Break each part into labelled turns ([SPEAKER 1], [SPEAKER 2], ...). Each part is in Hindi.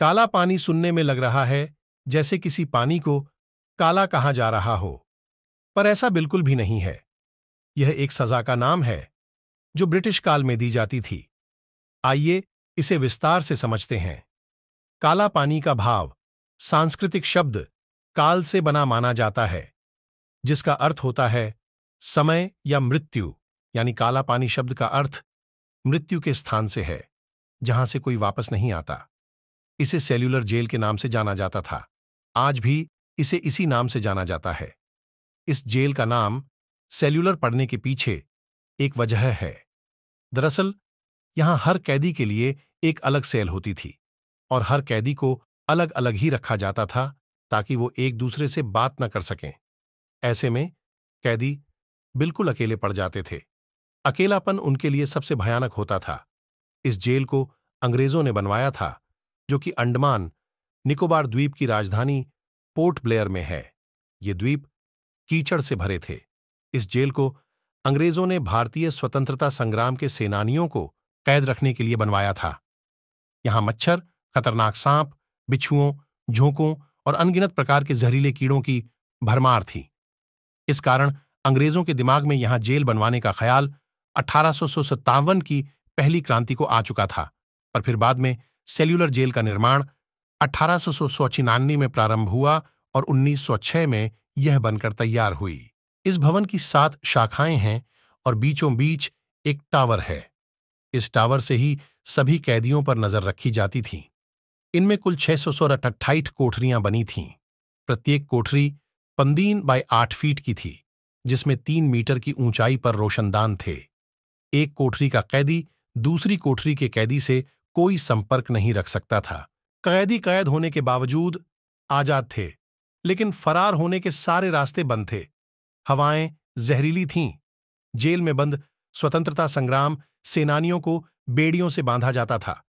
[SPEAKER 1] काला पानी सुनने में लग रहा है जैसे किसी पानी को काला कहा जा रहा हो पर ऐसा बिल्कुल भी नहीं है यह एक सजा का नाम है जो ब्रिटिश काल में दी जाती थी आइए इसे विस्तार से समझते हैं काला पानी का भाव सांस्कृतिक शब्द काल से बना माना जाता है जिसका अर्थ होता है समय या मृत्यु यानी काला पानी शब्द का अर्थ मृत्यु के स्थान से है जहां से कोई वापस नहीं आता इसे सेल्यूलर जेल के नाम से जाना जाता था आज भी इसे इसी नाम से जाना जाता है इस जेल का नाम सेल्यूलर पड़ने के पीछे एक वजह है दरअसल यहां हर कैदी के लिए एक अलग सेल होती थी और हर कैदी को अलग अलग ही रखा जाता था ताकि वो एक दूसरे से बात न कर सकें ऐसे में कैदी बिल्कुल अकेले पड़ जाते थे अकेलापन उनके लिए सबसे भयानक होता था इस जेल को अंग्रेजों ने बनवाया था जो कि अंडमान निकोबार द्वीप की राजधानी पोर्ट ब्लेयर में है ये द्वीप कीचड़ से भरे थे इस जेल को अंग्रेजों ने भारतीय स्वतंत्रता संग्राम के सेनानियों को कैद रखने के लिए बनवाया था यहां मच्छर खतरनाक सांप बिछुओं झोंकों और अनगिनत प्रकार के जहरीले कीड़ों की भरमार थी इस कारण अंग्रेजों के दिमाग में यहां जेल बनवाने का ख्याल अठारह की पहली क्रांति को आ चुका था पर फिर बाद में सेल्यूलर जेल का निर्माण अठारह में प्रारंभ हुआ और 1906 में यह बनकर तैयार हुई इस भवन की सात शाखाएं हैं और बीचों बीच एक टावर है इस टावर से ही सभी कैदियों पर नजर रखी जाती थी इनमें कुल छह सौ सोलह कोठरियां बनी थीं प्रत्येक कोठरी पंदीन बाय आठ फीट की थी जिसमें तीन मीटर की ऊंचाई पर रोशनदान थे एक कोठरी का कैदी दूसरी कोठरी के कैदी से कोई संपर्क नहीं रख सकता था कैदी कैद होने के बावजूद आजाद थे लेकिन फरार होने के सारे रास्ते बंद थे हवाएं जहरीली थीं जेल में बंद स्वतंत्रता संग्राम सेनानियों को बेड़ियों से बांधा जाता था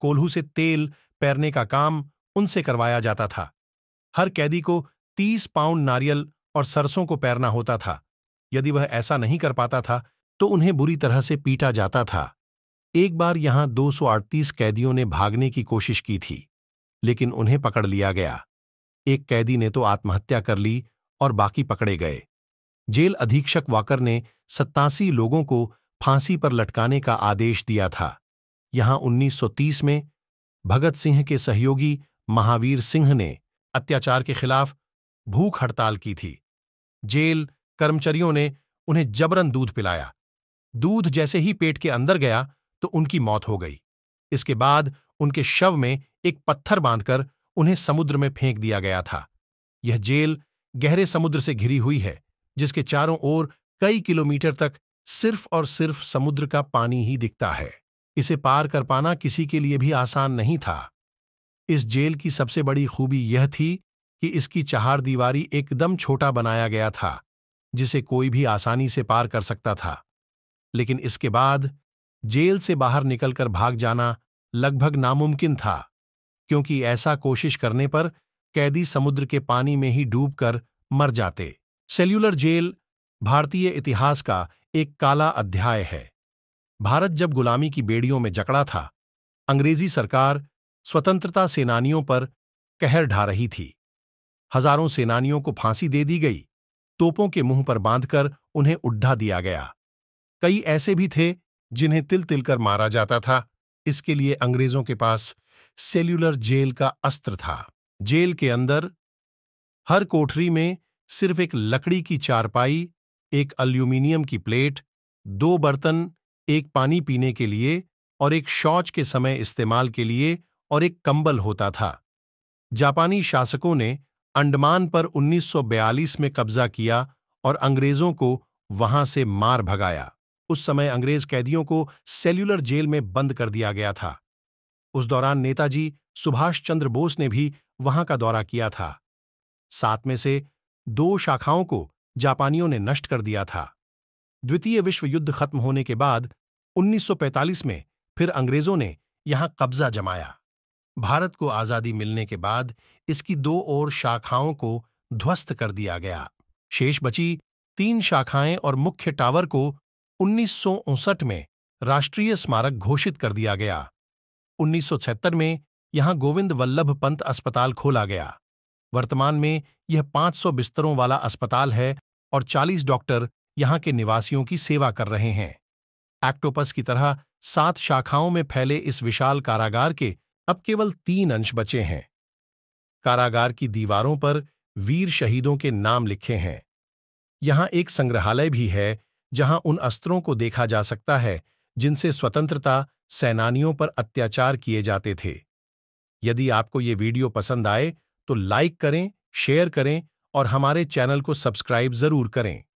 [SPEAKER 1] कोल्हू से तेल पैरने का काम उनसे करवाया जाता था हर कैदी को तीस पाउंड नारियल और सरसों को पैरना होता था यदि वह ऐसा नहीं कर पाता था तो उन्हें बुरी तरह से पीटा जाता था एक बार यहां 238 कैदियों ने भागने की कोशिश की थी लेकिन उन्हें पकड़ लिया गया एक कैदी ने तो आत्महत्या कर ली और बाकी पकड़े गए जेल अधीक्षक वाकर ने सत्तासी लोगों को फांसी पर लटकाने का आदेश दिया था यहां 1930 में भगत सिंह के सहयोगी महावीर सिंह ने अत्याचार के खिलाफ भूख हड़ताल की थी जेल कर्मचारियों ने उन्हें जबरन दूध पिलाया दूध जैसे ही पेट के अंदर गया तो उनकी मौत हो गई इसके बाद उनके शव में एक पत्थर बांधकर उन्हें समुद्र में फेंक दिया गया था यह जेल गहरे समुद्र से घिरी हुई है जिसके चारों ओर कई किलोमीटर तक सिर्फ और सिर्फ समुद्र का पानी ही दिखता है इसे पार कर पाना किसी के लिए भी आसान नहीं था इस जेल की सबसे बड़ी खूबी यह थी कि इसकी चहार दीवारी एकदम छोटा बनाया गया था जिसे कोई भी आसानी से पार कर सकता था लेकिन इसके बाद जेल से बाहर निकलकर भाग जाना लगभग नामुमकिन था क्योंकि ऐसा कोशिश करने पर कैदी समुद्र के पानी में ही डूबकर मर जाते सेल्यूलर जेल भारतीय इतिहास का एक काला अध्याय है भारत जब गुलामी की बेड़ियों में जकड़ा था अंग्रेजी सरकार स्वतंत्रता सेनानियों पर कहर ढा रही थी हजारों सेनानियों को फांसी दे दी गई तोपों के मुंह पर बांधकर उन्हें उड्ढा दिया गया कई ऐसे भी थे जिन्हें तिल तिल कर मारा जाता था इसके लिए अंग्रेजों के पास सेल्यूलर जेल का अस्त्र था जेल के अंदर हर कोठरी में सिर्फ एक लकड़ी की चारपाई एक अल्यूमिनियम की प्लेट दो बर्तन एक पानी पीने के लिए और एक शौच के समय इस्तेमाल के लिए और एक कंबल होता था जापानी शासकों ने अंडमान पर 1942 में कब्जा किया और अंग्रेजों को वहां से मार भगाया उस समय अंग्रेज कैदियों को सेल्यूलर जेल में बंद कर दिया गया था उस दौरान नेताजी सुभाष चंद्र बोस ने भी वहां का दौरा किया था सात में से दो शाखाओं को जापानियों ने नष्ट कर दिया था द्वितीय विश्व युद्ध खत्म होने के बाद 1945 में फिर अंग्रेजों ने यहां कब्जा जमाया भारत को आजादी मिलने के बाद इसकी दो और शाखाओं को ध्वस्त कर दिया गया शेष बची तीन शाखाएं और मुख्य टावर को उन्नीस में राष्ट्रीय स्मारक घोषित कर दिया गया उन्नीस में यहां गोविंद वल्लभ पंत अस्पताल खोला गया वर्तमान में यह 500 बिस्तरों वाला अस्पताल है और 40 डॉक्टर यहां के निवासियों की सेवा कर रहे हैं एक्टोपस की तरह सात शाखाओं में फैले इस विशाल कारागार के अब केवल तीन अंश बचे हैं कारागार की दीवारों पर वीर शहीदों के नाम लिखे हैं यहां एक संग्रहालय भी है जहां उन अस्त्रों को देखा जा सकता है जिनसे स्वतंत्रता सेनानियों पर अत्याचार किए जाते थे यदि आपको ये वीडियो पसंद आए तो लाइक करें शेयर करें और हमारे चैनल को सब्सक्राइब जरूर करें